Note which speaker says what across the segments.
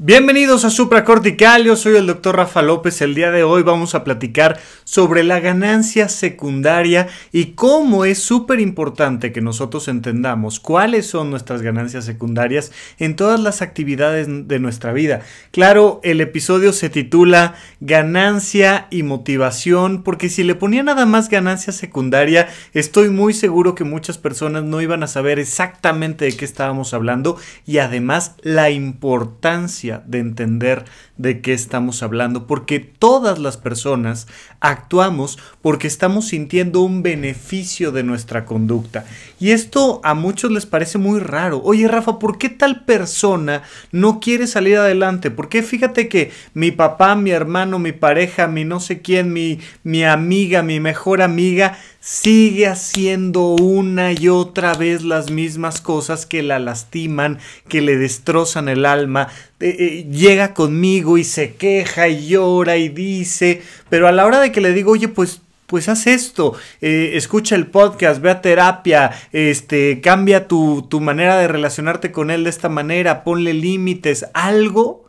Speaker 1: Bienvenidos a Supracortical, yo soy el doctor Rafa López. El día de hoy vamos a platicar sobre la ganancia secundaria y cómo es súper importante que nosotros entendamos cuáles son nuestras ganancias secundarias en todas las actividades de nuestra vida. Claro, el episodio se titula Ganancia y Motivación, porque si le ponía nada más ganancia secundaria, estoy muy seguro que muchas personas no iban a saber exactamente de qué estábamos hablando y además la importancia de entender de qué estamos hablando, porque todas las personas actuamos porque estamos sintiendo un beneficio de nuestra conducta. Y esto a muchos les parece muy raro. Oye, Rafa, ¿por qué tal persona no quiere salir adelante? Porque fíjate que mi papá, mi hermano, mi pareja, mi no sé quién, mi, mi amiga, mi mejor amiga, sigue haciendo una y otra vez las mismas cosas que la lastiman, que le destrozan el alma, eh, eh, llega conmigo y se queja y llora y dice, pero a la hora de que le digo, oye, pues pues haz esto, eh, escucha el podcast, ve a terapia, este, cambia tu, tu, manera de relacionarte con él de esta manera, ponle límites, algo.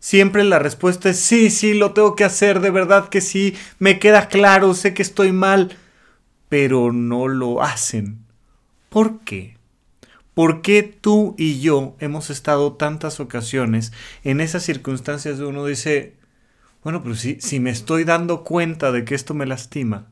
Speaker 1: Siempre la respuesta es sí, sí, lo tengo que hacer, de verdad que sí, me queda claro, sé que estoy mal pero no lo hacen. ¿Por qué? ¿Por qué tú y yo hemos estado tantas ocasiones en esas circunstancias de uno dice, bueno, pero si, si me estoy dando cuenta de que esto me lastima,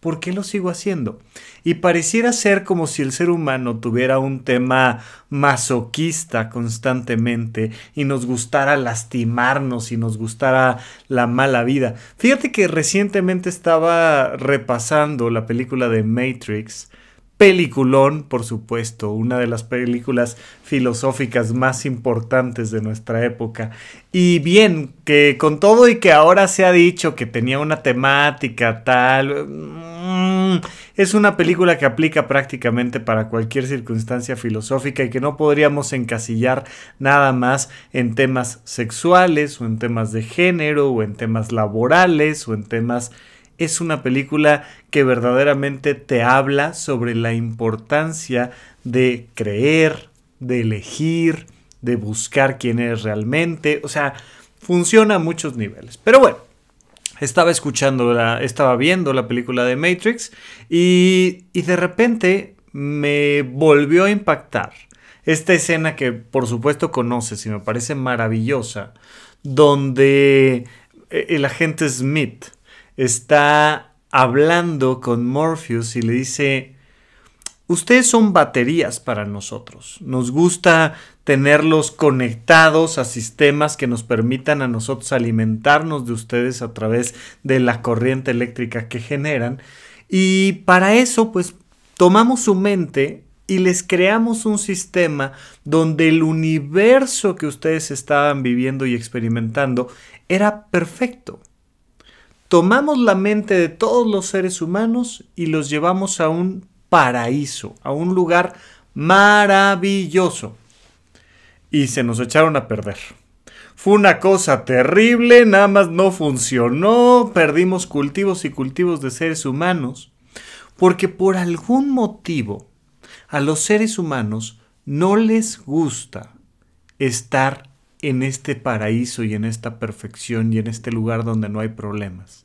Speaker 1: ¿Por qué lo sigo haciendo? Y pareciera ser como si el ser humano tuviera un tema masoquista constantemente y nos gustara lastimarnos y nos gustara la mala vida. Fíjate que recientemente estaba repasando la película de Matrix peliculón, por supuesto, una de las películas filosóficas más importantes de nuestra época. Y bien, que con todo y que ahora se ha dicho que tenía una temática tal, mm, es una película que aplica prácticamente para cualquier circunstancia filosófica y que no podríamos encasillar nada más en temas sexuales o en temas de género o en temas laborales o en temas es una película que verdaderamente te habla sobre la importancia de creer, de elegir, de buscar quién eres realmente. O sea, funciona a muchos niveles. Pero bueno, estaba escuchando, estaba viendo la película de Matrix y, y de repente me volvió a impactar esta escena que por supuesto conoces y me parece maravillosa, donde eh, el agente Smith, está hablando con Morpheus y le dice, ustedes son baterías para nosotros. Nos gusta tenerlos conectados a sistemas que nos permitan a nosotros alimentarnos de ustedes a través de la corriente eléctrica que generan. Y para eso, pues, tomamos su mente y les creamos un sistema donde el universo que ustedes estaban viviendo y experimentando era perfecto tomamos la mente de todos los seres humanos y los llevamos a un paraíso, a un lugar maravilloso. Y se nos echaron a perder. Fue una cosa terrible, nada más no funcionó, perdimos cultivos y cultivos de seres humanos, porque por algún motivo a los seres humanos no les gusta estar en este paraíso y en esta perfección y en este lugar donde no hay problemas.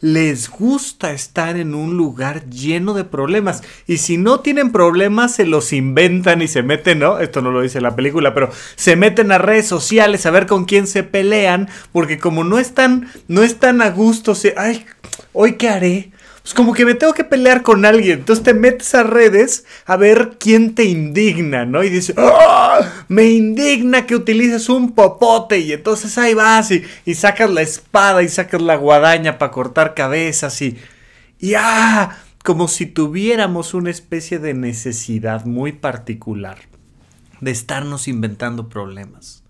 Speaker 1: Les gusta estar en un lugar lleno de problemas. Y si no tienen problemas, se los inventan y se meten, ¿no? Esto no lo dice la película, pero se meten a redes sociales a ver con quién se pelean. Porque como no están, no están a gusto, se. Ay, hoy qué haré es como que me tengo que pelear con alguien. Entonces te metes a redes a ver quién te indigna, ¿no? Y dices, ah, me indigna que utilices un popote. Y entonces ahí vas y, y sacas la espada y sacas la guadaña para cortar cabezas y... Y ¡ah! Como si tuviéramos una especie de necesidad muy particular de estarnos inventando problemas.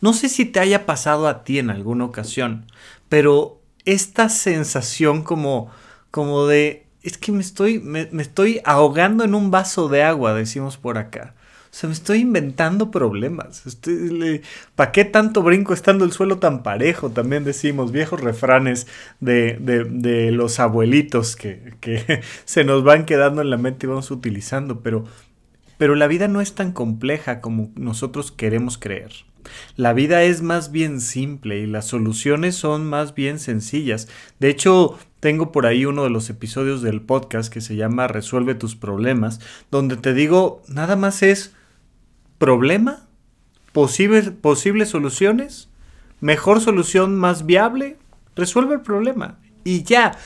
Speaker 1: No sé si te haya pasado a ti en alguna ocasión, pero esta sensación como como de, es que me estoy, me, estoy ahogando en un vaso de agua, decimos por acá. O sea, me estoy inventando problemas. ¿Para qué tanto brinco estando el suelo tan parejo? También decimos viejos refranes de, de, los abuelitos que, que, se nos van quedando en la mente y vamos utilizando. Pero, pero la vida no es tan compleja como nosotros queremos creer. La vida es más bien simple y las soluciones son más bien sencillas. De hecho, tengo por ahí uno de los episodios del podcast que se llama Resuelve tus problemas, donde te digo, nada más es problema, posible, posibles soluciones, mejor solución más viable, resuelve el problema. Y ya,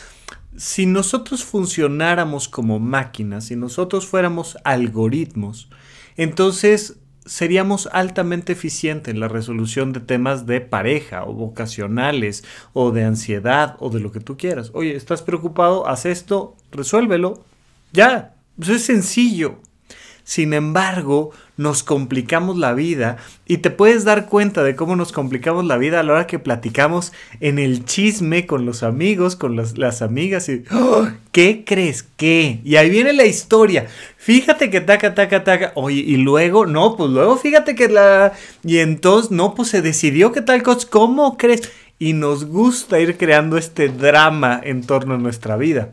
Speaker 1: si nosotros funcionáramos como máquinas, si nosotros fuéramos algoritmos, entonces seríamos altamente eficientes en la resolución de temas de pareja o vocacionales o de ansiedad o de lo que tú quieras. Oye, ¿estás preocupado? Haz esto, resuélvelo. Ya, pues es sencillo. Sin embargo, nos complicamos la vida y te puedes dar cuenta de cómo nos complicamos la vida a la hora que platicamos en el chisme con los amigos, con las, amigas y ¡Oh! ¿qué crees ¿qué? Y ahí viene la historia. Fíjate que taca, taca, taca. Oye, y luego, no, pues luego fíjate que la... Y entonces, no, pues se decidió que tal cosa, ¿cómo crees? Y nos gusta ir creando este drama en torno a nuestra vida.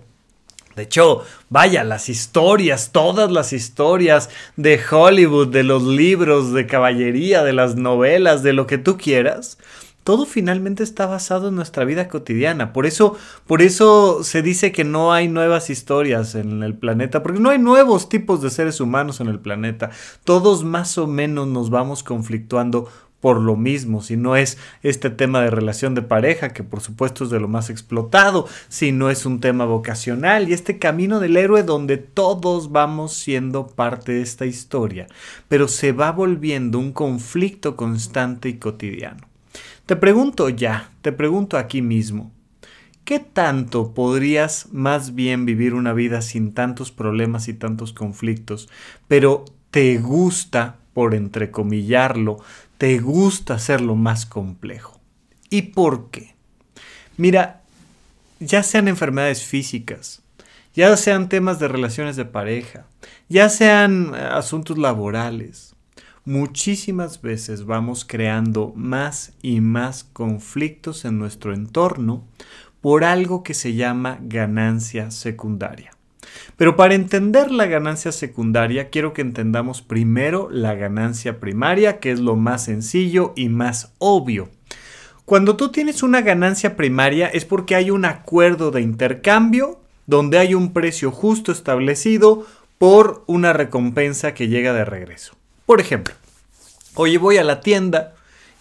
Speaker 1: De hecho, vaya, las historias, todas las historias de Hollywood, de los libros, de caballería, de las novelas, de lo que tú quieras, todo finalmente está basado en nuestra vida cotidiana. Por eso, por eso se dice que no hay nuevas historias en el planeta, porque no hay nuevos tipos de seres humanos en el planeta. Todos más o menos nos vamos conflictuando por lo mismo, si no es este tema de relación de pareja, que por supuesto es de lo más explotado, si no es un tema vocacional y este camino del héroe donde todos vamos siendo parte de esta historia, pero se va volviendo un conflicto constante y cotidiano. Te pregunto ya, te pregunto aquí mismo, ¿qué tanto podrías más bien vivir una vida sin tantos problemas y tantos conflictos, pero te gusta, por entrecomillarlo, te gusta hacerlo más complejo. ¿Y por qué? Mira, ya sean enfermedades físicas, ya sean temas de relaciones de pareja, ya sean eh, asuntos laborales, muchísimas veces vamos creando más y más conflictos en nuestro entorno por algo que se llama ganancia secundaria. Pero para entender la ganancia secundaria, quiero que entendamos primero la ganancia primaria, que es lo más sencillo y más obvio. Cuando tú tienes una ganancia primaria es porque hay un acuerdo de intercambio donde hay un precio justo establecido por una recompensa que llega de regreso. Por ejemplo, hoy voy a la tienda,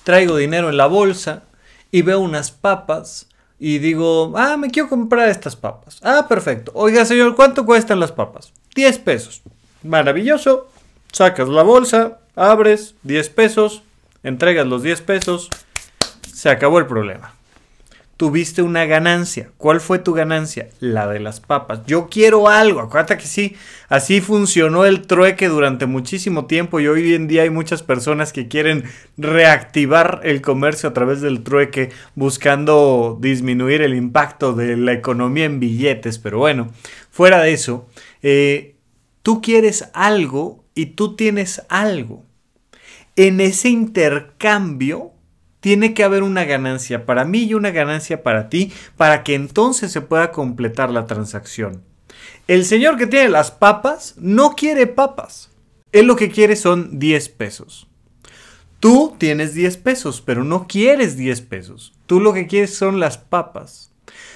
Speaker 1: traigo dinero en la bolsa y veo unas papas y digo, ah, me quiero comprar estas papas. Ah, perfecto. Oiga, señor, ¿cuánto cuestan las papas? 10 pesos. Maravilloso. Sacas la bolsa, abres 10 pesos, entregas los 10 pesos, se acabó el problema tuviste una ganancia. ¿Cuál fue tu ganancia? La de las papas. Yo quiero algo. Acuérdate que sí, así funcionó el trueque durante muchísimo tiempo y hoy en día hay muchas personas que quieren reactivar el comercio a través del trueque buscando disminuir el impacto de la economía en billetes. Pero bueno, fuera de eso, eh, tú quieres algo y tú tienes algo. En ese intercambio tiene que haber una ganancia para mí y una ganancia para ti para que entonces se pueda completar la transacción. El señor que tiene las papas no quiere papas. Él lo que quiere son 10 pesos. Tú tienes 10 pesos, pero no quieres 10 pesos. Tú lo que quieres son las papas.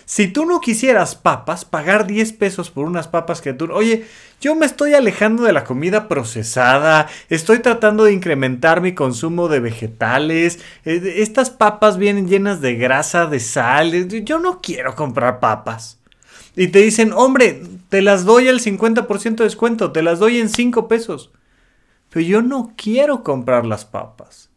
Speaker 1: Si tú no quisieras papas, pagar 10 pesos por unas papas que tú... Oye, yo me estoy alejando de la comida procesada, estoy tratando de incrementar mi consumo de vegetales, eh, estas papas vienen llenas de grasa, de sal, eh, yo no quiero comprar papas. Y te dicen, hombre, te las doy al 50% de descuento, te las doy en 5 pesos. Pero yo no quiero comprar las papas.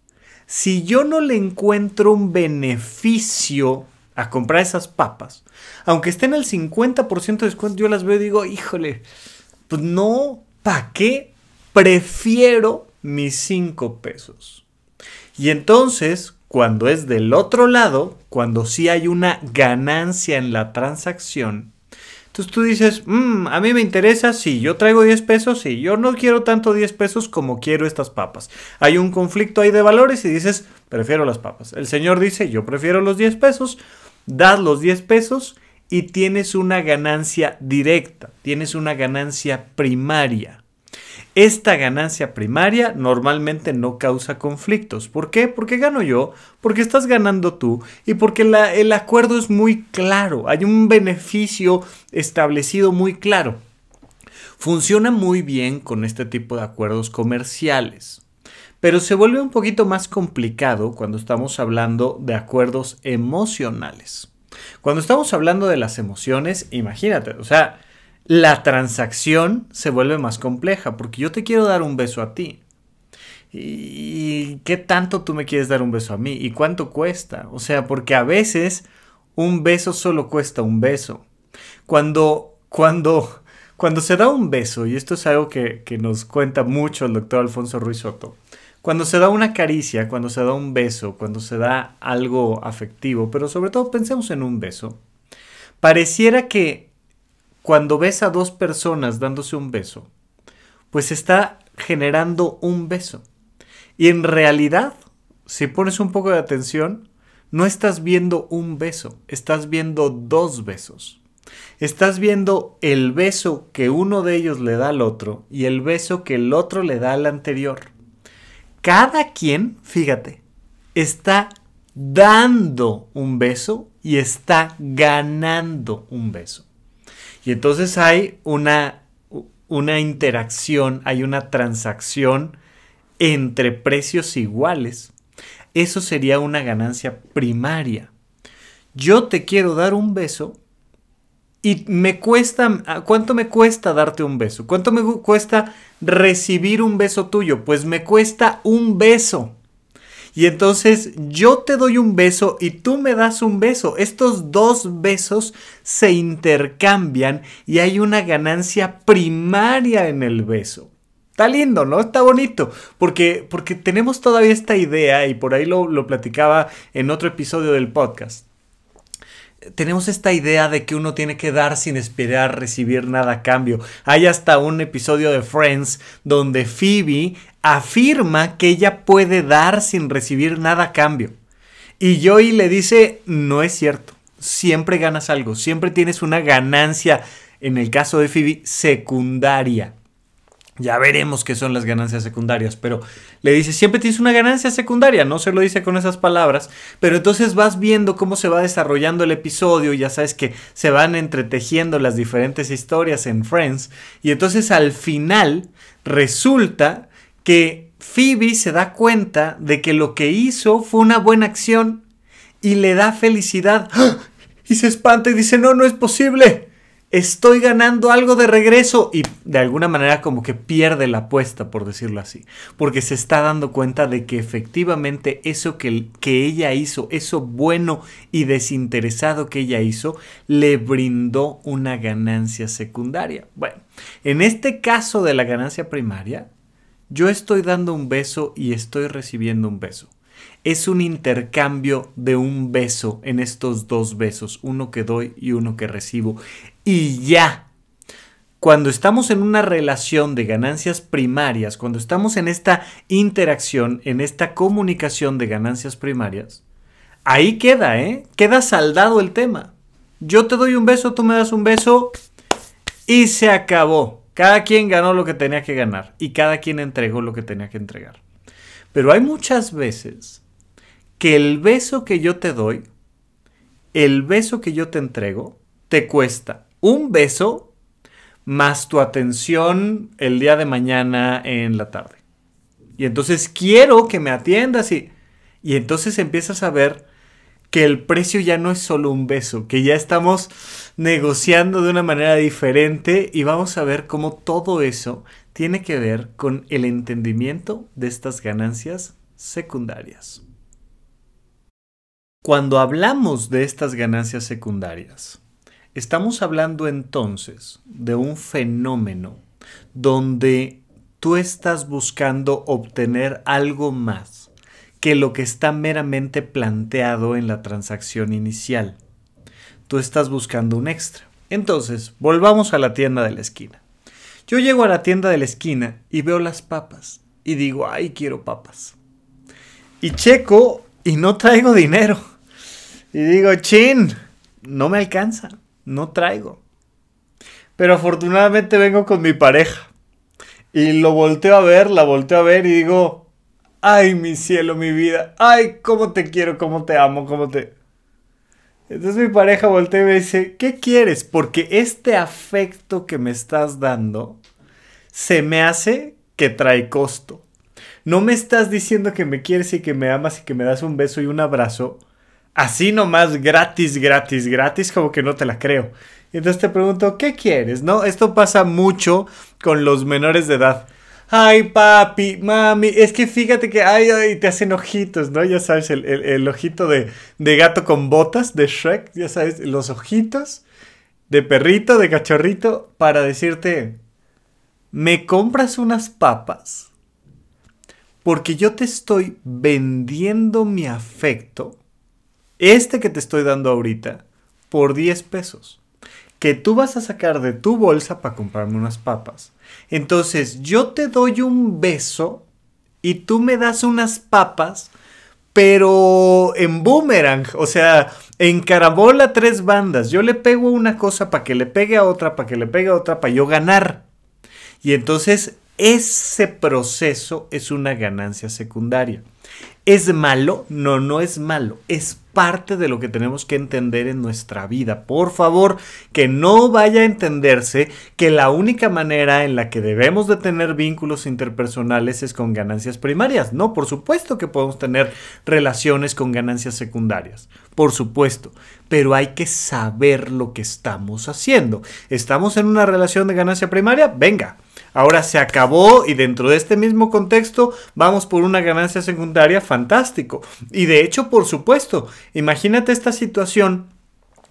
Speaker 1: Si yo no le encuentro un beneficio a comprar esas papas, aunque estén al 50% de descuento, yo las veo y digo, híjole, pues no, ¿para qué? Prefiero mis 5 pesos. Y entonces, cuando es del otro lado, cuando sí hay una ganancia en la transacción, entonces tú dices, mm, a mí me interesa, ...si yo traigo 10 pesos, y yo no quiero tanto 10 pesos como quiero estas papas. Hay un conflicto ahí de valores y dices, prefiero las papas. El señor dice, yo prefiero los 10 pesos das los 10 pesos y tienes una ganancia directa, tienes una ganancia primaria. Esta ganancia primaria normalmente no causa conflictos. ¿Por qué? Porque gano yo, porque estás ganando tú y porque el acuerdo es muy claro, hay un beneficio establecido muy claro. Funciona muy bien con este tipo de acuerdos comerciales pero se vuelve un poquito más complicado cuando estamos hablando de acuerdos emocionales. Cuando estamos hablando de las emociones, imagínate, o sea, la transacción se vuelve más compleja porque yo te quiero dar un beso a ti. ¿Y qué tanto tú me quieres dar un beso a mí? ¿Y cuánto cuesta? O sea, porque a veces un beso solo cuesta un beso. Cuando, cuando, cuando se da un beso, y esto es algo que, que nos cuenta mucho el doctor Alfonso Ruiz Soto, cuando se da una caricia, cuando se da un beso, cuando se da algo afectivo, pero sobre todo pensemos en un beso, pareciera que cuando ves a dos personas dándose un beso, pues está generando un beso. Y en realidad, si pones un poco de atención, no estás viendo un beso, estás viendo dos besos. Estás viendo el beso que uno de ellos le da al otro y el beso que el otro le da al anterior cada quien, fíjate, está dando un beso y está ganando un beso. Y entonces hay una, una interacción, hay una transacción entre precios iguales. Eso sería una ganancia primaria. Yo te quiero dar un beso y me cuesta, ah, ¿cuánto me cuesta darte un beso? ¿Cuánto me cuesta recibir un beso tuyo? Pues me cuesta un beso. Y entonces yo te doy un beso y tú me das un beso. Estos dos besos se intercambian y hay una ganancia primaria en el beso. Está lindo, ¿no? Está bonito. Porque, porque tenemos todavía esta idea y por ahí lo platicaba en otro episodio del podcast tenemos esta idea de que uno tiene que dar sin esperar recibir nada a cambio. Hay hasta un episodio de Friends donde Phoebe afirma que ella puede dar sin recibir nada a cambio. Y Joey le dice, no es cierto, siempre ganas algo, siempre tienes una ganancia, en el caso de Phoebe, secundaria. Ya veremos qué son las ganancias secundarias, pero le dice, siempre tienes una ganancia secundaria, no se lo dice con esas palabras, pero entonces vas viendo cómo se va desarrollando el episodio, ya sabes que se van entretejiendo las diferentes historias en Friends, y entonces al final resulta que Phoebe se da cuenta de que lo que hizo fue una buena acción y le da felicidad. ¡Ah! Y se espanta y dice, no, no es posible, estoy ganando algo de regreso y de alguna manera como que pierde la apuesta, por decirlo así, porque se está dando cuenta de que efectivamente eso que, que ella hizo, eso bueno y desinteresado que ella hizo, le brindó una ganancia secundaria. Bueno, en este caso de la ganancia primaria, yo estoy dando un beso y estoy recibiendo un beso es un intercambio de un beso en estos dos besos, uno que doy y uno que recibo. Y ya, cuando estamos en una relación de ganancias primarias, cuando estamos en esta interacción, en esta comunicación de ganancias primarias, ahí queda, ¿eh? Queda saldado el tema. Yo te doy un beso, tú me das un beso y se acabó. Cada quien ganó lo que tenía que ganar y cada quien entregó lo que tenía que entregar. Pero hay muchas veces que el beso que yo te doy, el beso que yo te entrego, te cuesta un beso más tu atención el día de mañana en la tarde. Y entonces quiero que me atiendas y, y entonces empiezas a ver que el precio ya no es solo un beso, que ya estamos negociando de una manera diferente y vamos a ver cómo todo eso tiene que ver con el entendimiento de estas ganancias secundarias. Cuando hablamos de estas ganancias secundarias, estamos hablando entonces de un fenómeno donde tú estás buscando obtener algo más que lo que está meramente planteado en la transacción inicial. Tú estás buscando un extra. Entonces, volvamos a la tienda de la esquina. Yo llego a la tienda de la esquina y veo las papas y digo, ay, quiero papas. Y checo y no traigo dinero. Y digo, chin, no me alcanza, no traigo. Pero afortunadamente vengo con mi pareja. Y lo volteo a ver, la volteo a ver y digo, ay, mi cielo, mi vida, ay, cómo te quiero, cómo te amo, cómo te... Entonces mi pareja voltea y me dice, ¿qué quieres? Porque este afecto que me estás dando se me hace que trae costo. No me estás diciendo que me quieres y que me amas y que me das un beso y un abrazo así nomás gratis, gratis, gratis, como que no te la creo. Y Entonces te pregunto, ¿qué quieres? No, esto pasa mucho con los menores de edad. Ay, papi, mami, es que fíjate que ay, te hacen ojitos, ¿no? Ya sabes, el, ojito de, de, gato con botas de Shrek, ya sabes, los ojitos de perrito, de cachorrito, para decirte, ¿me compras unas papas? Porque yo te estoy vendiendo mi afecto este que te estoy dando ahorita, por 10 pesos, que tú vas a sacar de tu bolsa para comprarme unas papas. Entonces yo te doy un beso y tú me das unas papas, pero en boomerang, o sea, en carabola tres bandas. Yo le pego una cosa para que le pegue a otra, para que le pegue a otra, para yo ganar. Y entonces ese proceso es una ganancia secundaria. ¿Es malo? No, no es malo. Es parte de lo que tenemos que entender en nuestra vida. Por favor, que no vaya a entenderse que la única manera en la que debemos de tener vínculos interpersonales es con ganancias primarias. No, por supuesto que podemos tener relaciones con ganancias secundarias. Por supuesto. Pero hay que saber lo que estamos haciendo. ¿Estamos en una relación de ganancia primaria? Venga Ahora se acabó y dentro de este mismo contexto vamos por una ganancia secundaria fantástico. Y de hecho, por supuesto, imagínate esta situación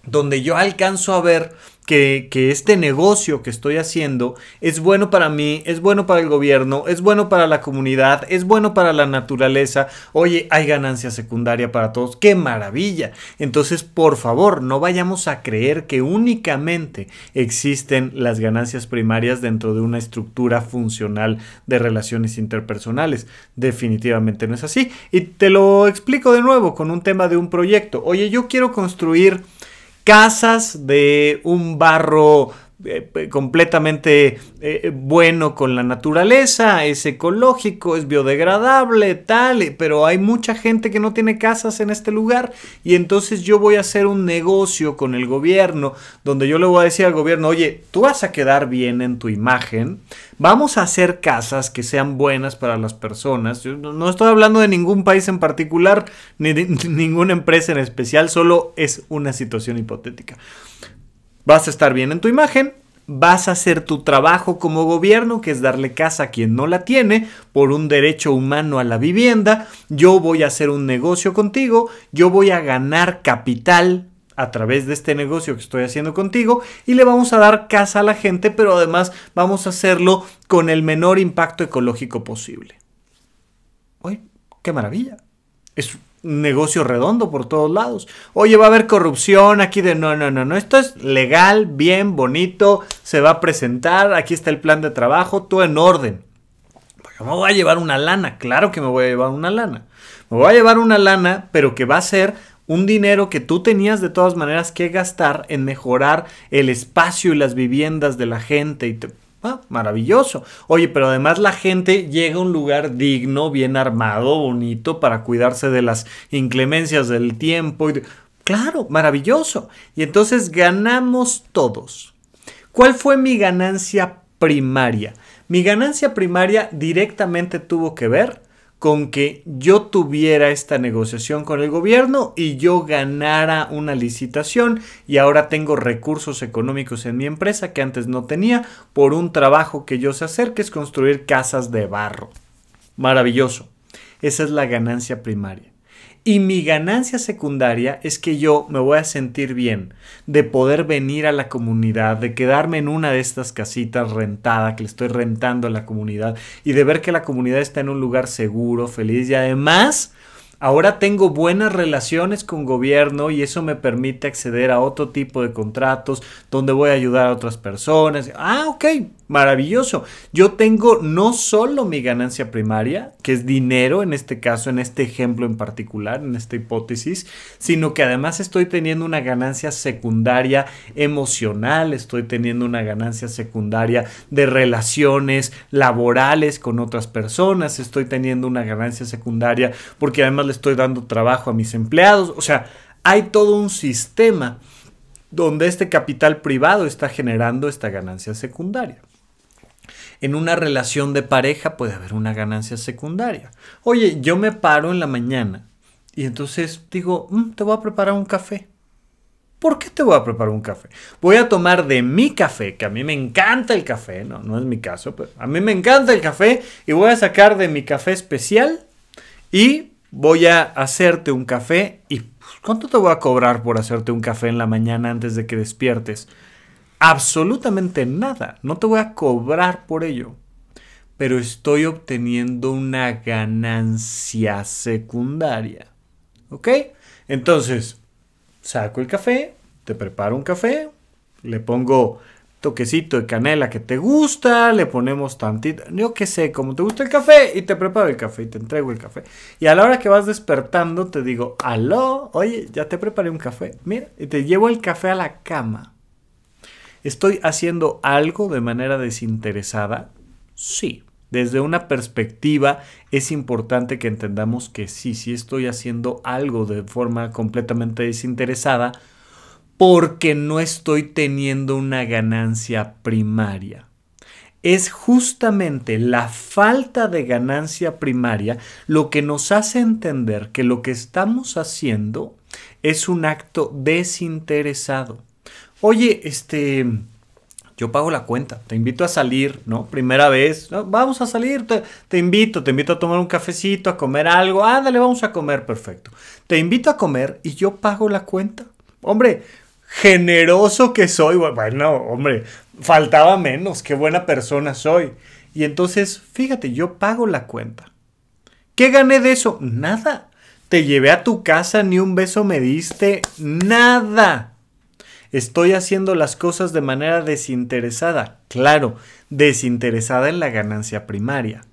Speaker 1: donde yo alcanzo a ver que, este negocio que estoy haciendo es bueno para mí, es bueno para el gobierno, es bueno para la comunidad, es bueno para la naturaleza. Oye, hay ganancia secundaria para todos. ¡Qué maravilla! Entonces, por favor, no vayamos a creer que únicamente existen las ganancias primarias dentro de una estructura funcional de relaciones interpersonales. Definitivamente no es así. Y te lo explico de nuevo con un tema de un proyecto. Oye, yo quiero construir casas de un barro eh, completamente eh, bueno con la naturaleza, es ecológico, es biodegradable, tal, pero hay mucha gente que no tiene casas en este lugar y entonces yo voy a hacer un negocio con el gobierno donde yo le voy a decir al gobierno, oye, tú vas a quedar bien en tu imagen, vamos a hacer casas que sean buenas para las personas. no estoy hablando de ningún país en particular ni de ninguna empresa en especial, solo es una situación hipotética. Vas a estar bien en tu imagen, vas a hacer tu trabajo como gobierno, que es darle casa a quien no la tiene, por un derecho humano a la vivienda, yo voy a hacer un negocio contigo, yo voy a ganar capital a través de este negocio que estoy haciendo contigo y le vamos a dar casa a la gente, pero además vamos a hacerlo con el menor impacto ecológico posible. Uy, qué maravilla. Es negocio redondo por todos lados. Oye, va a haber corrupción aquí de no, no, no, no. Esto es legal, bien, bonito, se va a presentar, aquí está el plan de trabajo, todo en orden. Porque me voy a llevar una lana, claro que me voy a llevar una lana. Me voy a llevar una lana, pero que va a ser un dinero que tú tenías de todas maneras que gastar en mejorar el espacio y las viviendas de la gente y te Ah, maravilloso. Oye, pero además la gente llega a un lugar digno, bien armado, bonito, para cuidarse de las inclemencias del tiempo. Claro, maravilloso. Y entonces ganamos todos. ¿Cuál fue mi ganancia primaria? Mi ganancia primaria directamente tuvo que ver con que yo tuviera esta negociación con el gobierno y yo ganara una licitación y ahora tengo recursos económicos en mi empresa que antes no tenía por un trabajo que yo sé hacer que es construir casas de barro. Maravilloso. Esa es la ganancia primaria. Y mi ganancia secundaria es que yo me voy a sentir bien de poder venir a la comunidad, de quedarme en una de estas casitas rentada que le estoy rentando a la comunidad y de ver que la comunidad está en un lugar seguro, feliz y además Ahora tengo buenas relaciones con gobierno y eso me permite acceder a otro tipo de contratos donde voy a ayudar a otras personas. Ah, ok, Maravilloso. Yo tengo no solo mi ganancia primaria, que es dinero en este caso, en este ejemplo en particular, en esta hipótesis, sino que además estoy teniendo una ganancia secundaria emocional, estoy teniendo una ganancia secundaria de relaciones laborales con otras personas, estoy teniendo una ganancia secundaria porque además le estoy dando trabajo a mis empleados. O sea, hay todo un sistema donde este capital privado está generando esta ganancia secundaria. En una relación de pareja puede haber una ganancia secundaria. Oye, yo me paro en la mañana y entonces digo, mm, te voy a preparar un café. ¿Por qué te voy a preparar un café? Voy a tomar de mi café, que a mí me encanta el café, no, no es mi caso, pero a mí me encanta el café y voy a sacar de mi café especial y voy a hacerte un café y pues, ¿cuánto te voy a cobrar por hacerte un café en la mañana antes de que despiertes? absolutamente nada. No te voy a cobrar por ello. Pero estoy obteniendo una ganancia secundaria. ¿Ok? Entonces, saco el café, te preparo un café, le pongo toquecito de canela que te gusta, le ponemos tantito, yo qué sé, como te gusta el café y te preparo el café y te entrego el café. Y a la hora que vas despertando te digo, aló, oye, ya te preparé un café, mira, y te llevo el café a la cama. ¿Estoy haciendo algo de manera desinteresada? Sí. Desde una perspectiva es importante que entendamos que sí, sí estoy haciendo algo de forma completamente desinteresada porque no estoy teniendo una ganancia primaria. Es justamente la falta de ganancia primaria lo que nos hace entender que lo que estamos haciendo es un acto desinteresado oye, este, yo pago la cuenta, te invito a salir, ¿no? Primera vez, ¿no? vamos a salir, te, invito, te invito a tomar un cafecito, a comer algo, ándale, vamos a comer, perfecto. Te invito a comer y yo pago la cuenta. Hombre, generoso que soy, bueno, hombre, faltaba menos, qué buena persona soy. Y entonces, fíjate, yo pago la cuenta. ¿Qué gané de eso? Nada. Te llevé a tu casa, ni un beso me diste, nada. Estoy haciendo las cosas de manera desinteresada, claro, desinteresada en la ganancia primaria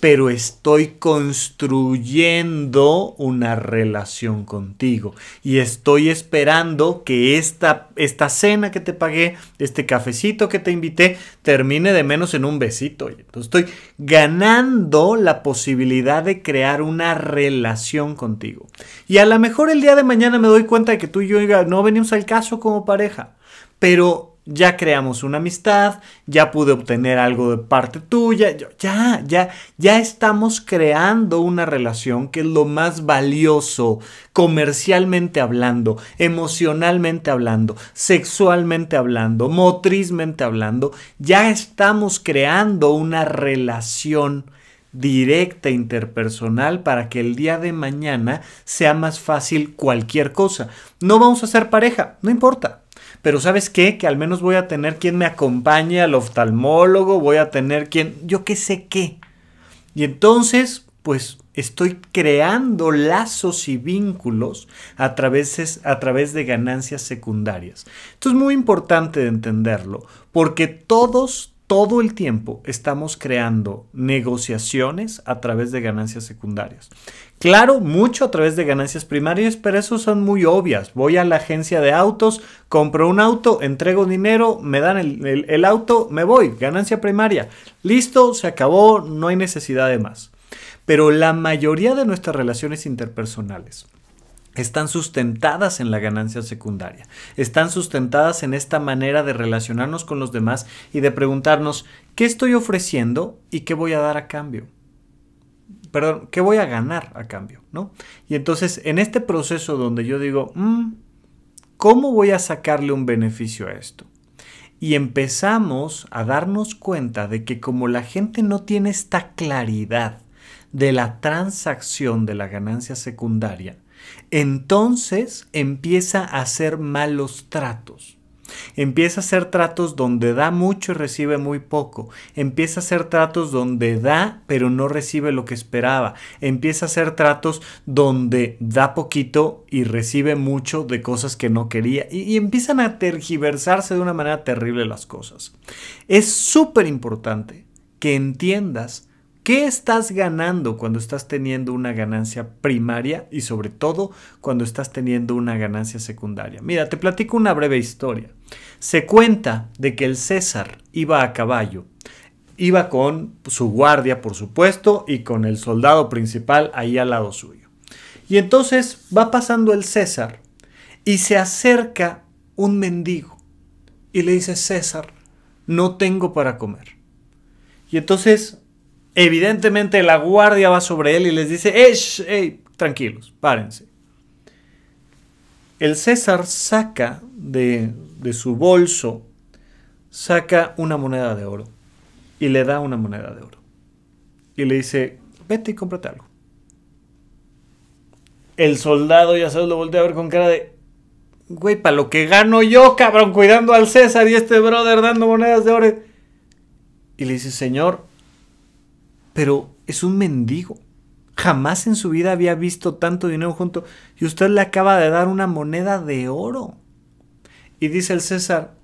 Speaker 1: pero estoy construyendo una relación contigo y estoy esperando que esta, esta cena que te pagué, este cafecito que te invité, termine de menos en un besito. Entonces estoy ganando la posibilidad de crear una relación contigo. Y a lo mejor el día de mañana me doy cuenta de que tú y yo no venimos al caso como pareja, pero ya creamos una amistad, ya pude obtener algo de parte tuya, ya, ya, ya estamos creando una relación que es lo más valioso comercialmente hablando, emocionalmente hablando, sexualmente hablando, motrizmente hablando, ya estamos creando una relación directa interpersonal para que el día de mañana sea más fácil cualquier cosa. No vamos a ser pareja, no importa, pero ¿sabes qué? Que al menos voy a tener quien me acompañe al oftalmólogo, voy a tener quien, yo qué sé qué. Y entonces, pues estoy creando lazos y vínculos a través, a través de ganancias secundarias. Esto es muy importante de entenderlo, porque todos, todo el tiempo estamos creando negociaciones a través de ganancias secundarias. Claro, mucho a través de ganancias primarias, pero eso son muy obvias. Voy a la agencia de autos, compro un auto, entrego dinero, me dan el, auto, me voy, ganancia primaria. Listo, se acabó, no hay necesidad de más. Pero la mayoría de nuestras relaciones interpersonales están sustentadas en la ganancia secundaria, están sustentadas en esta manera de relacionarnos con los demás y de preguntarnos, ¿qué estoy ofreciendo y qué voy a dar a cambio? perdón, ¿qué voy a ganar a cambio? Y entonces, en este proceso donde yo digo, mm, ¿cómo voy a sacarle un beneficio a esto? Y empezamos a darnos cuenta de que como la gente no tiene esta claridad de la transacción de la ganancia secundaria, entonces empieza a hacer malos tratos. Empieza a hacer tratos donde da mucho y recibe muy poco. Empieza a hacer tratos donde da pero no recibe lo que esperaba. Empieza a hacer tratos donde da poquito y recibe mucho de cosas que no quería. Y, empiezan a tergiversarse de una manera terrible las cosas. Es súper importante que entiendas ¿Qué estás ganando cuando estás teniendo una ganancia primaria y sobre todo cuando estás teniendo una ganancia secundaria? Mira, te platico una breve historia. Se cuenta de que el César iba a caballo. Iba con su guardia, por supuesto, y con el soldado principal ahí al lado suyo. Y entonces va pasando el César y se acerca un mendigo y le dice, César, no tengo para comer. Y entonces Evidentemente la guardia va sobre él y les dice, ¡Ey, tranquilos, párense. El César saca de, su bolso, saca una moneda de oro y le da una moneda de oro. Y le dice, vete y cómprate algo. El soldado, ya se lo voltea a ver con cara de, güey, para lo que gano yo, cabrón, cuidando al César y este brother dando monedas de oro. Y le dice, señor, pero es un mendigo. Jamás en su vida había visto tanto dinero junto y usted le acaba de dar una moneda de oro. Y dice el César,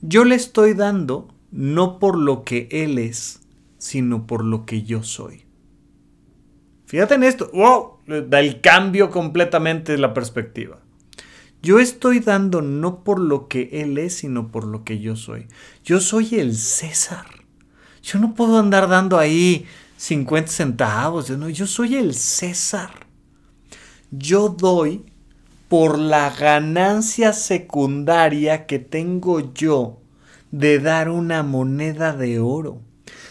Speaker 1: yo le estoy dando no por lo que él es, sino por lo que yo soy. Fíjate en esto, wow, da el cambio completamente de la perspectiva. Yo estoy dando no por lo que él es, sino por lo que yo soy. Yo soy el César. Yo no puedo andar dando ahí 50 centavos. Yo, no, yo soy el César. Yo doy por la ganancia secundaria que tengo yo de dar una moneda de oro.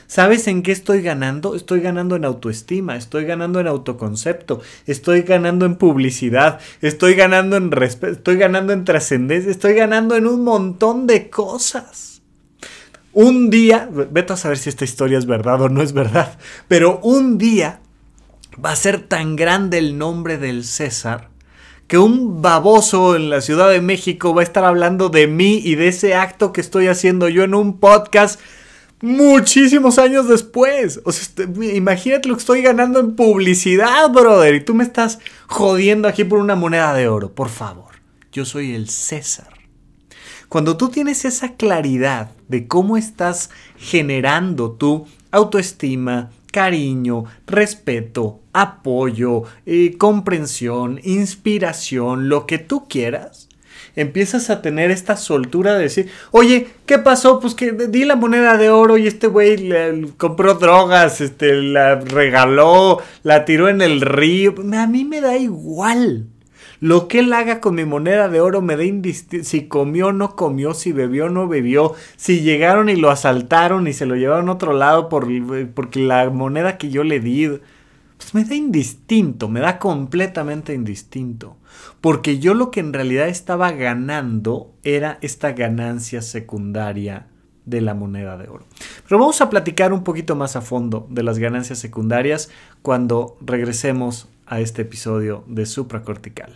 Speaker 1: ¿Sabes en qué estoy ganando? Estoy ganando en autoestima, estoy ganando en autoconcepto, estoy ganando en publicidad, estoy ganando en respeto, estoy ganando en trascendencia, estoy ganando en un montón de cosas un día, vete a saber si esta historia es verdad o no es verdad, pero un día va a ser tan grande el nombre del César que un baboso en la Ciudad de México va a estar hablando de mí y de ese acto que estoy haciendo yo en un podcast muchísimos años después. O este, imagínate lo que estoy ganando en publicidad, brother, y tú me estás jodiendo aquí por una moneda de oro, por favor. Yo soy el César. Cuando tú tienes esa claridad de cómo estás generando tu autoestima, cariño, respeto, apoyo, eh, comprensión, inspiración, lo que tú quieras, empiezas a tener esta soltura de decir, oye, ¿qué pasó? Pues que di la moneda de oro y este güey compró drogas, este, la regaló, la tiró en el río. A mí me da igual. Lo que él haga con mi moneda de oro me da indistinto. Si comió o no comió, si bebió o no bebió, si llegaron y lo asaltaron y se lo llevaron a otro lado por, eh, porque la moneda que yo le di, pues me da indistinto, me da completamente indistinto. Porque yo lo que en realidad estaba ganando era esta ganancia secundaria de la moneda de oro. Pero vamos a platicar un poquito más a fondo de las ganancias secundarias cuando regresemos a este episodio de supracortical.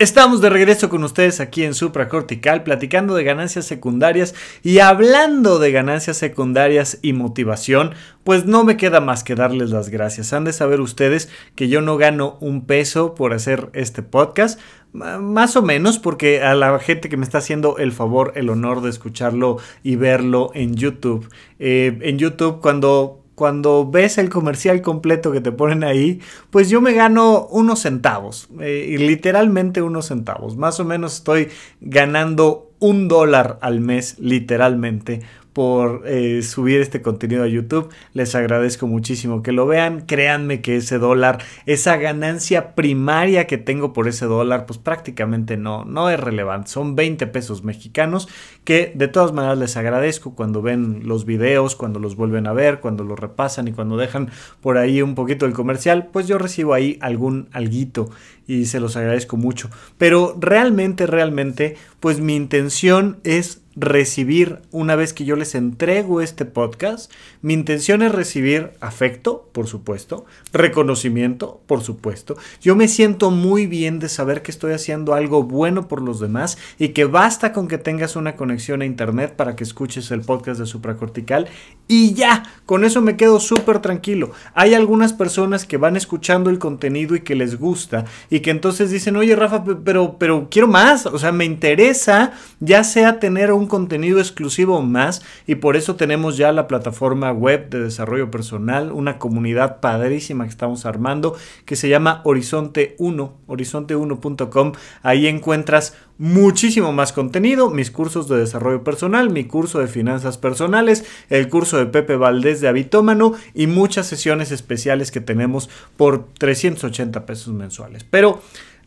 Speaker 1: Estamos de regreso con ustedes aquí en Supra Cortical, platicando de ganancias secundarias y hablando de ganancias secundarias y motivación, pues no me queda más que darles las gracias. Han de saber ustedes que yo no gano un peso por hacer este podcast, más o menos porque a la gente que me está haciendo el favor, el honor de escucharlo y verlo en YouTube. Eh, en YouTube cuando cuando ves el comercial completo que te ponen ahí, pues yo me gano unos centavos, eh, literalmente unos centavos. Más o menos estoy ganando un dólar al mes, literalmente, por eh, subir este contenido a YouTube. Les agradezco muchísimo que lo vean. Créanme que ese dólar, esa ganancia primaria que tengo por ese dólar, pues prácticamente no, no es relevante. Son 20 pesos mexicanos que de todas maneras les agradezco cuando ven los videos, cuando los vuelven a ver, cuando los repasan y cuando dejan por ahí un poquito el comercial, pues yo recibo ahí algún alguito y se los agradezco mucho. Pero realmente, realmente, pues mi intención es recibir una vez que yo les entrego este podcast. Mi intención es recibir afecto, por supuesto, reconocimiento, por supuesto. Yo me siento muy bien de saber que estoy haciendo algo bueno por los demás y que basta con que tengas una conexión a internet para que escuches el podcast de Supracortical y ya, con eso me quedo súper tranquilo. Hay algunas personas que van escuchando el contenido y que les gusta y que entonces dicen, oye Rafa, pero, pero quiero más, o sea, me interesa ya sea tener un contenido exclusivo más y por eso tenemos ya la plataforma web de desarrollo personal, una comunidad padrísima que estamos armando que se llama Horizonte 1, horizonte1.com. Ahí encuentras muchísimo más contenido, mis cursos de desarrollo personal, mi curso de finanzas personales, el curso de Pepe Valdés de Habitómano y muchas sesiones especiales que tenemos por 380 pesos mensuales. Pero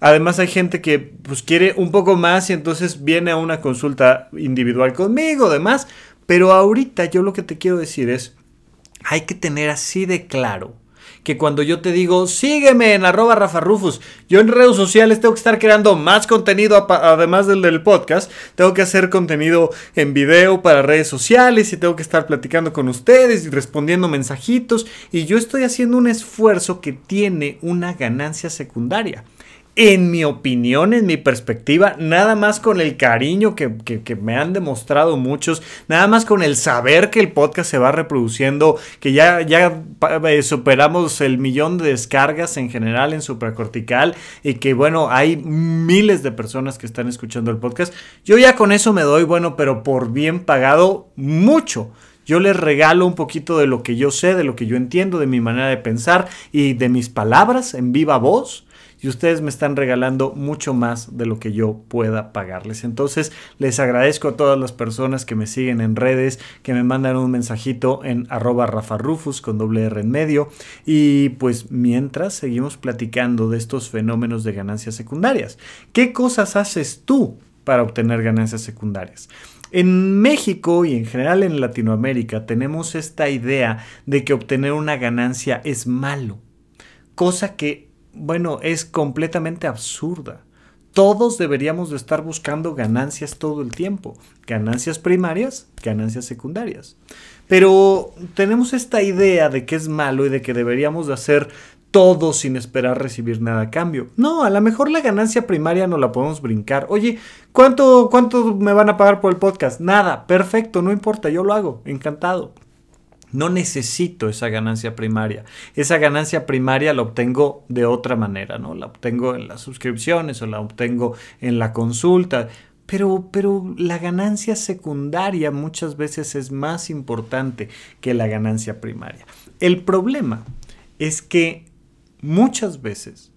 Speaker 1: Además hay gente que pues quiere un poco más y entonces viene a una consulta individual conmigo, demás. Pero ahorita yo lo que te quiero decir es, hay que tener así de claro que cuando yo te digo, sígueme en arroba Rafa Rufus, yo en redes sociales tengo que estar creando más contenido, además del del podcast, tengo que hacer contenido en video para redes sociales y tengo que estar platicando con ustedes y respondiendo mensajitos y yo estoy haciendo un esfuerzo que tiene una ganancia secundaria en mi opinión, en mi perspectiva, nada más con el cariño que, me han demostrado muchos, nada más con el saber que el podcast se va reproduciendo, que ya, ya eh, superamos el millón de descargas en general en Supracortical y que bueno, hay miles de personas que están escuchando el podcast. Yo ya con eso me doy, bueno, pero por bien pagado, mucho. Yo les regalo un poquito de lo que yo sé, de lo que yo entiendo, de mi manera de pensar y de mis palabras en viva voz y ustedes me están regalando mucho más de lo que yo pueda pagarles. Entonces les agradezco a todas las personas que me siguen en redes, que me mandan un mensajito en arroba rafarrufus con doble R en medio y pues mientras seguimos platicando de estos fenómenos de ganancias secundarias. ¿Qué cosas haces tú para obtener ganancias secundarias? En México y en general en Latinoamérica tenemos esta idea de que obtener una ganancia es malo, cosa que bueno, es completamente absurda. Todos deberíamos de estar buscando ganancias todo el tiempo, ganancias primarias, ganancias secundarias. Pero tenemos esta idea de que es malo y de que deberíamos de hacer todo sin esperar recibir nada a cambio. No, a lo mejor la ganancia primaria no la podemos brincar. Oye, ¿cuánto, ¿cuánto me van a pagar por el podcast? Nada, perfecto, no importa, yo lo hago, encantado. No necesito esa ganancia primaria. Esa ganancia primaria la obtengo de otra manera, ¿no? La obtengo en las suscripciones o la obtengo en la consulta. Pero, pero la ganancia secundaria muchas veces es más importante que la ganancia primaria. El problema es que muchas veces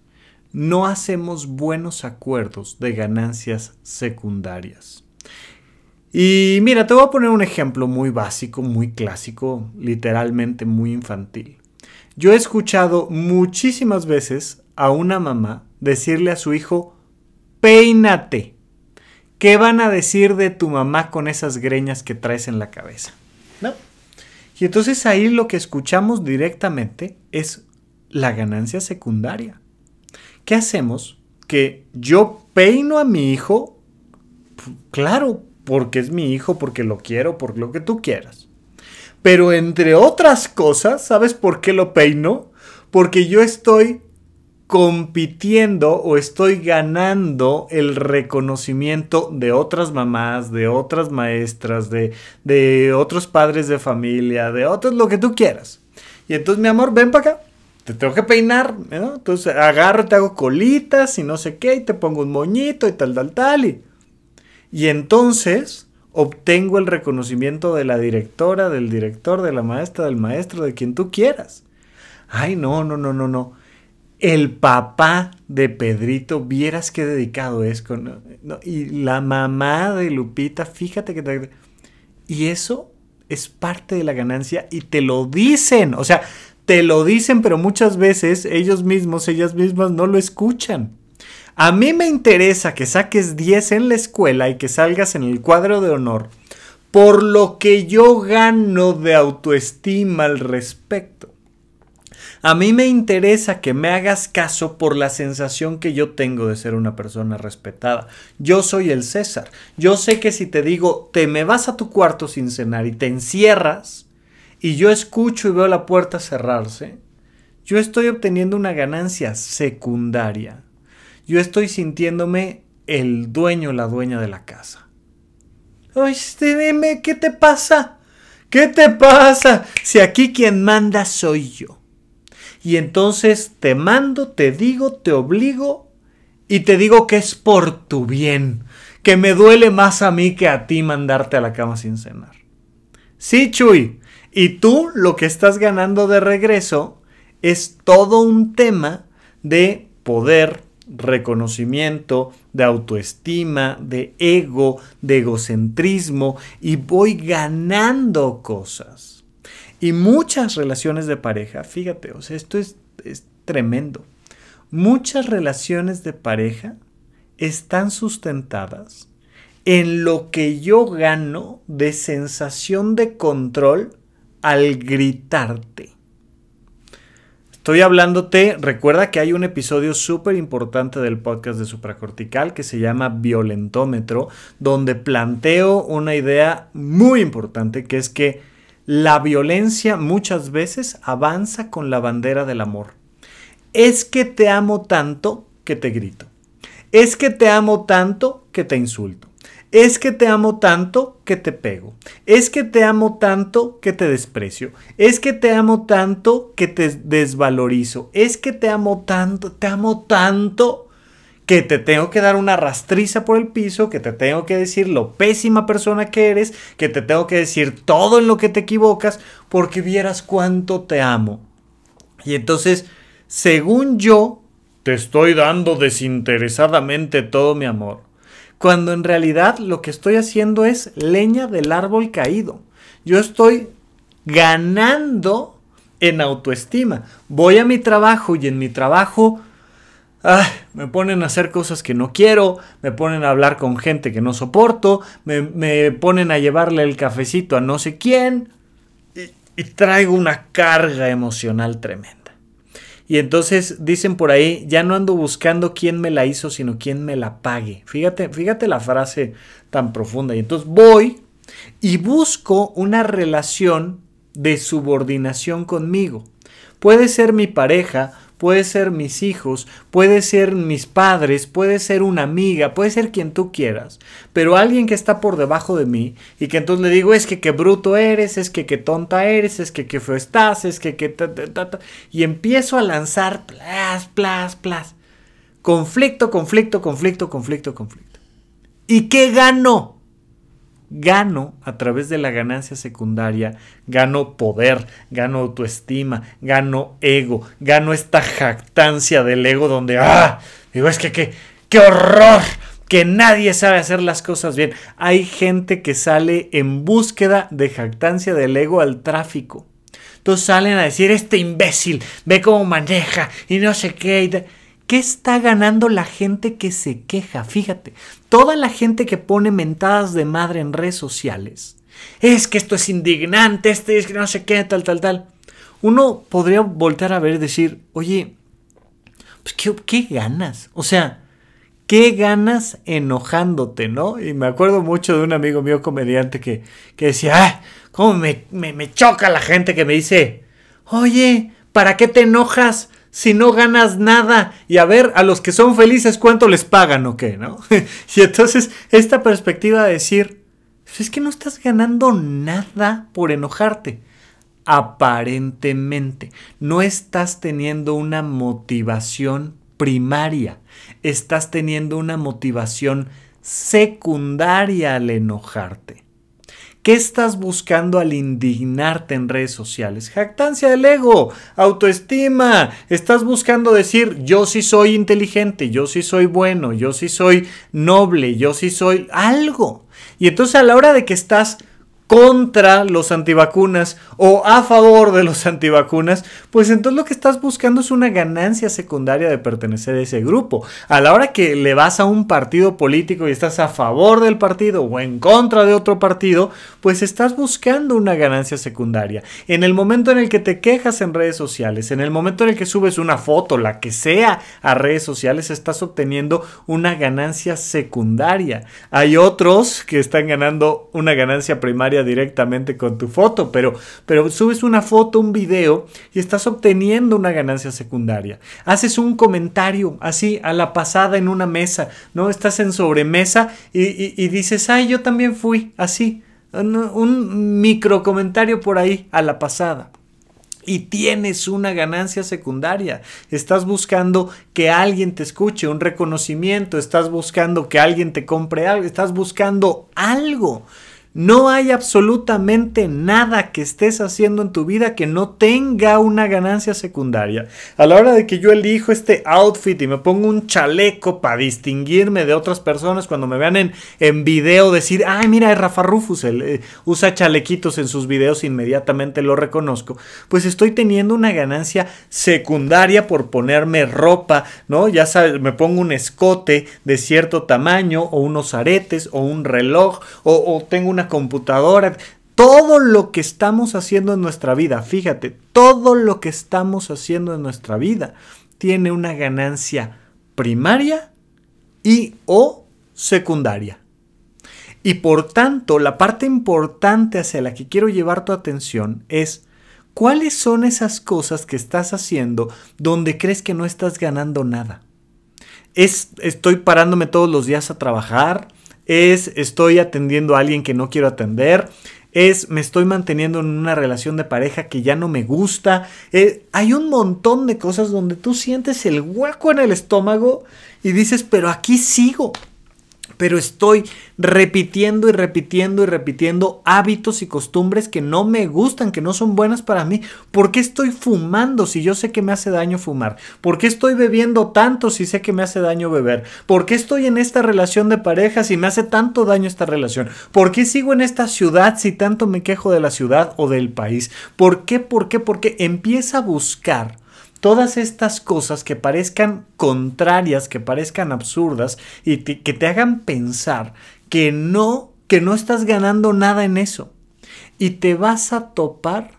Speaker 1: no hacemos buenos acuerdos de ganancias secundarias. Y mira, te voy a poner un ejemplo muy básico, muy clásico, literalmente muy infantil. Yo he escuchado muchísimas veces a una mamá decirle a su hijo, peínate. ¿Qué van a decir de tu mamá con esas greñas que traes en la cabeza? ¿No? Y entonces ahí lo que escuchamos directamente es la ganancia secundaria. ¿Qué hacemos? Que yo peino a mi hijo. Claro, porque es mi hijo, porque lo quiero, por lo que tú quieras. Pero entre otras cosas, ¿sabes por qué lo peino? Porque yo estoy compitiendo o estoy ganando el reconocimiento de otras mamás, de otras maestras, de, otros padres de familia, de otros, lo que tú quieras. Y entonces, mi amor, ven para acá. Te tengo que peinar, ¿no? Entonces agarro, te hago colitas y no sé qué, y te pongo un moñito y tal, tal, tal. Y y entonces obtengo el reconocimiento de la directora, del director, de la maestra, del maestro, de quien tú quieras. Ay, no, no, no, no, no. El papá de Pedrito, vieras qué dedicado es con... y la mamá de Lupita, fíjate que... Te... Y eso es parte de la ganancia y te lo dicen. O sea, te lo dicen, pero muchas veces ellos mismos, ellas mismas no lo escuchan. A mí me interesa que saques 10 en la escuela y que salgas en el cuadro de honor por lo que yo gano de autoestima al respecto. A mí me interesa que me hagas caso por la sensación que yo tengo de ser una persona respetada. Yo soy el César. Yo sé que si te digo, te me vas a tu cuarto sin cenar y te encierras, y yo escucho y veo la puerta cerrarse, yo estoy obteniendo una ganancia secundaria yo estoy sintiéndome el dueño, la dueña de la casa. Oye, este, dime, ¿qué te pasa? ¿Qué te pasa? Si aquí quien manda soy yo. Y entonces te mando, te digo, te obligo y te digo que es por tu bien, que me duele más a mí que a ti mandarte a la cama sin cenar. Sí, Chuy. Y tú lo que estás ganando de regreso es todo un tema de poder, reconocimiento, de autoestima, de ego, de egocentrismo y voy ganando cosas. Y muchas relaciones de pareja, fíjate, esto es, es tremendo. Muchas relaciones de pareja están sustentadas en lo que yo gano de sensación de control al gritarte. Estoy hablándote, recuerda que hay un episodio súper importante del podcast de Supracortical que se llama Violentómetro, donde planteo una idea muy importante que es que la violencia muchas veces avanza con la bandera del amor. Es que te amo tanto que te grito. Es que te amo tanto que te insulto. Es que te amo tanto que te pego. Es que te amo tanto que te desprecio. Es que te amo tanto que te desvalorizo. Es que te amo tanto, te amo tanto que te tengo que dar una rastriza por el piso, que te tengo que decir lo pésima persona que eres, que te tengo que decir todo en lo que te equivocas, porque vieras cuánto te amo. Y entonces, según yo, te estoy dando desinteresadamente todo mi amor cuando en realidad lo que estoy haciendo es leña del árbol caído. Yo estoy ganando en autoestima. Voy a mi trabajo y en mi trabajo me ponen a hacer cosas que no quiero, me ponen a hablar con gente que no soporto, me, ponen a llevarle el cafecito a no sé quién y traigo una carga emocional tremenda. Y entonces dicen por ahí, ya no ando buscando quién me la hizo, sino quién me la pague. Fíjate, fíjate la frase tan profunda. Y entonces voy y busco una relación de subordinación conmigo. Puede ser mi pareja, puede ser mis hijos, puede ser mis padres, puede ser una amiga, puede ser quien tú quieras, pero alguien que está por debajo de mí y que entonces le digo, es que qué bruto eres, es que qué tonta eres, es que qué feo estás, es que qué... y empiezo a lanzar, plas, plas, plas. Conflicto, conflicto, conflicto, conflicto, conflicto. ¿Y qué ganó? gano a través de la ganancia secundaria, gano poder, gano autoestima, gano ego, gano esta jactancia del ego donde, ah, digo, es que qué, horror, que nadie sabe hacer las cosas bien. Hay gente que sale en búsqueda de jactancia del ego al tráfico. Entonces salen a decir, este imbécil, ve cómo maneja y no sé qué. ¿Qué está ganando la gente que se queja? Fíjate, toda la gente que pone mentadas de madre en redes sociales, es que esto es indignante, este es que no se qué, tal, tal, tal. Uno podría voltear a ver y decir, oye, pues, ¿qué, ganas? O sea, ¿qué ganas enojándote, no? Y me acuerdo mucho de un amigo mío comediante que, que decía, ay, cómo me, me choca la gente que me dice, oye, ¿para qué te enojas? si no ganas nada? Y a ver, a los que son felices, ¿cuánto les pagan o qué? ¿no? y entonces, esta perspectiva de decir, pues es que no estás ganando nada por enojarte. Aparentemente, no estás teniendo una motivación primaria, estás teniendo una motivación secundaria al enojarte. ¿Qué estás buscando al indignarte en redes sociales? Jactancia del ego, autoestima. Estás buscando decir, yo sí soy inteligente, yo sí soy bueno, yo sí soy noble, yo sí soy algo. Y entonces a la hora de que estás contra los antivacunas o a favor de los antivacunas, pues entonces lo que estás buscando es una ganancia secundaria de pertenecer a ese grupo. A la hora que le vas a un partido político y estás a favor del partido o en contra de otro partido, pues estás buscando una ganancia secundaria. En el momento en el que te quejas en redes sociales, en el momento en el que subes una foto, la que sea, a redes sociales, estás obteniendo una ganancia secundaria. Hay otros que están ganando una ganancia primaria directamente con tu foto, pero, pero subes una foto, un video y estás obteniendo una ganancia secundaria. Haces un comentario así a la pasada en una mesa, ¿no? Estás en sobremesa y, dices, ay, yo también fui así. Un, un micro comentario por ahí a la pasada y tienes una ganancia secundaria. Estás buscando que alguien te escuche, un reconocimiento, estás buscando que alguien te compre algo, estás buscando algo. No hay absolutamente nada que estés haciendo en tu vida que no tenga una ganancia secundaria. A la hora de que yo elijo este outfit y me pongo un chaleco para distinguirme de otras personas cuando me vean en, video decir, ay mira, es Rafa Rufus, él, eh, usa chalequitos en sus videos, inmediatamente lo reconozco, pues estoy teniendo una ganancia secundaria por ponerme ropa, ¿no? Ya sabes, me pongo un escote de cierto tamaño o unos aretes o un reloj o tengo una computadora, todo lo que estamos haciendo en nuestra vida, fíjate, todo lo que estamos haciendo en nuestra vida tiene una ganancia primaria y o secundaria. Y por tanto, la parte importante hacia la que quiero llevar tu atención es cuáles son esas cosas que estás haciendo donde crees que no estás ganando nada. Es, estoy parándome todos los días a trabajar, es estoy atendiendo a alguien que no quiero atender, es me estoy manteniendo en una relación de pareja que ya no me gusta. Eh, hay un montón de cosas donde tú sientes el hueco en el estómago y dices, pero aquí sigo, pero estoy repitiendo y repitiendo y repitiendo hábitos y costumbres que no me gustan, que no son buenas para mí. ¿Por qué estoy fumando si yo sé que me hace daño fumar? ¿Por qué estoy bebiendo tanto si sé que me hace daño beber? ¿Por qué estoy en esta relación de pareja si me hace tanto daño esta relación? ¿Por qué sigo en esta ciudad si tanto me quejo de la ciudad o del país? ¿Por qué? ¿Por qué? ¿Por qué? Empieza a buscar todas estas cosas que parezcan contrarias, que parezcan absurdas y que te hagan pensar que no, que no estás ganando nada en eso. Y te vas a topar,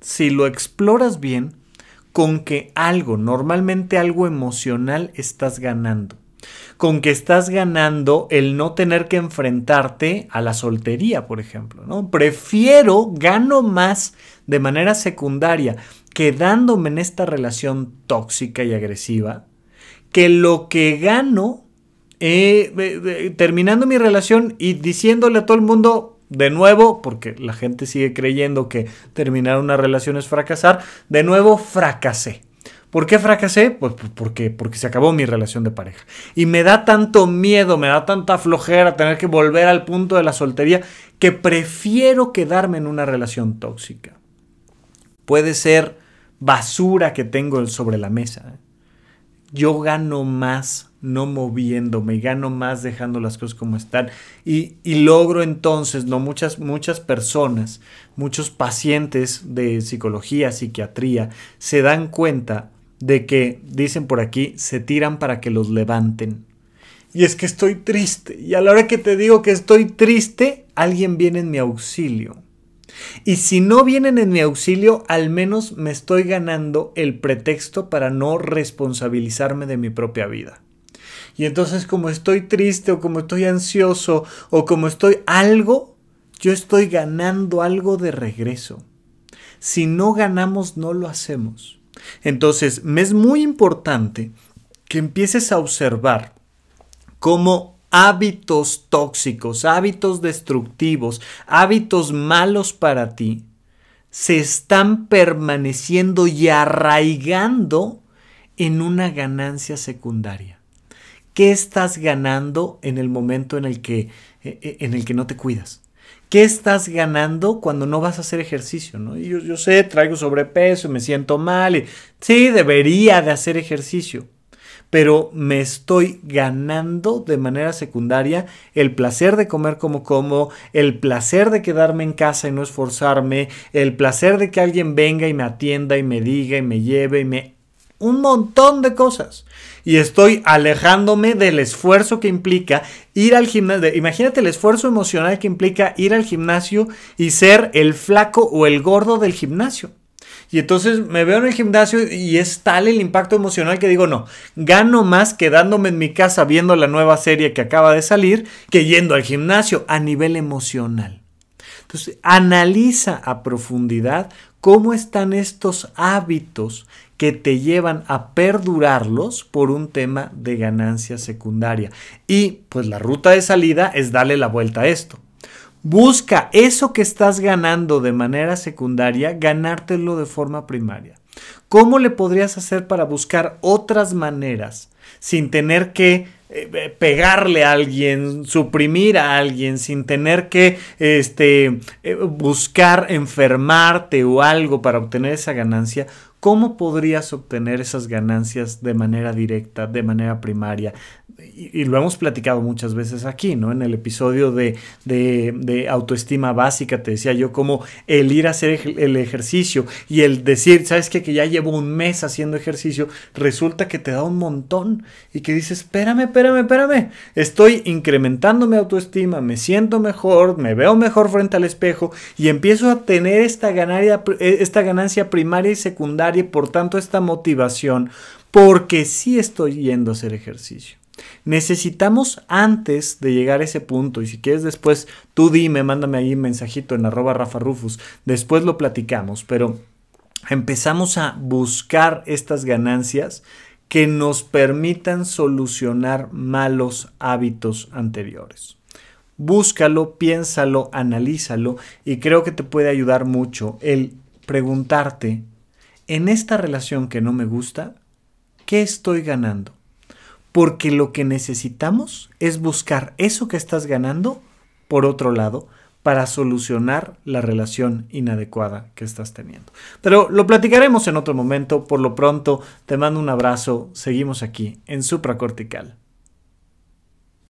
Speaker 1: si lo exploras bien, con que algo, normalmente algo emocional, estás ganando. Con que estás ganando el no tener que enfrentarte a la soltería, por ejemplo, ¿no? Prefiero, gano más de manera secundaria quedándome en esta relación tóxica y agresiva que lo que gano eh, terminando mi relación y diciéndole a todo el mundo de nuevo, porque la gente sigue creyendo que terminar una relación es fracasar, de nuevo fracasé. ¿Por qué fracasé? Pues, pues porque, porque se acabó mi relación de pareja. Y me da tanto miedo, me da tanta flojera tener que volver al punto de la soltería que prefiero quedarme en una relación tóxica. Puede ser basura que tengo sobre la mesa. Yo gano más no moviéndome, gano más dejando las cosas como están y, y logro entonces, no muchas, muchas personas, muchos pacientes de psicología, psiquiatría, se dan cuenta de que, dicen por aquí, se tiran para que los levanten. Y es que estoy triste. Y a la hora que te digo que estoy triste, alguien viene en mi auxilio. Y si no vienen en mi auxilio, al menos me estoy ganando el pretexto para no responsabilizarme de mi propia vida. Y entonces como estoy triste o como estoy ansioso o como estoy algo, yo estoy ganando algo de regreso. Si no ganamos, no lo hacemos. Entonces, me es muy importante que empieces a observar cómo hábitos tóxicos, hábitos destructivos, hábitos malos para ti, se están permaneciendo y arraigando en una ganancia secundaria. ¿Qué estás ganando en el momento en el que, eh, eh, en el que no te cuidas? ¿Qué estás ganando cuando no vas a hacer ejercicio? ¿no? Yo, sé, traigo sobrepeso, me siento mal. Y, sí, debería de hacer ejercicio pero me estoy ganando de manera secundaria el placer de comer como como, el placer de quedarme en casa y no esforzarme, el placer de que alguien venga y me atienda y me diga y me lleve y me... Un montón de cosas. Y estoy alejándome del esfuerzo que implica ir al gimnasio. Imagínate el esfuerzo emocional que implica ir al gimnasio y ser el flaco o el gordo del gimnasio. Y entonces me veo en el gimnasio y es tal el impacto emocional que digo, no, gano más quedándome en mi casa viendo la nueva serie que acaba de salir que yendo al gimnasio a nivel emocional. Entonces, analiza a profundidad cómo están estos hábitos que te llevan a perdurarlos por un tema de ganancia secundaria. Y pues la ruta de salida es darle la vuelta a esto. Busca eso que estás ganando de manera secundaria, ganártelo de forma primaria. ¿Cómo le podrías hacer para buscar otras maneras sin tener que eh, pegarle a alguien, suprimir a alguien, sin tener que este, eh, buscar enfermarte o algo para obtener esa ganancia? ¿Cómo podrías obtener esas ganancias de manera directa, de manera primaria? Y, lo hemos platicado muchas veces aquí, ¿no? En el episodio de, autoestima básica te decía yo cómo el ir a hacer el ejercicio y el decir, ¿sabes qué? Que ya llevo un mes haciendo ejercicio, resulta que te da un montón y que dices, espérame, espérame, espérame, estoy incrementando mi autoestima, me siento mejor, me veo mejor frente al espejo y empiezo a tener esta esta ganancia primaria y secundaria y por tanto esta motivación porque sí estoy yendo a hacer ejercicio. Necesitamos antes de llegar a ese punto, y si quieres después, tú dime, mándame ahí un mensajito en arroba Rafa Rufus, después lo platicamos, pero empezamos a buscar estas ganancias que nos permitan solucionar malos hábitos anteriores. Búscalo, piénsalo, analízalo y creo que te puede ayudar mucho el preguntarte en esta relación que no me gusta, ¿qué estoy ganando? Porque lo que necesitamos es buscar eso que estás ganando por otro lado para solucionar la relación inadecuada que estás teniendo. Pero lo platicaremos en otro momento. Por lo pronto, te mando un abrazo. Seguimos aquí en Supracortical.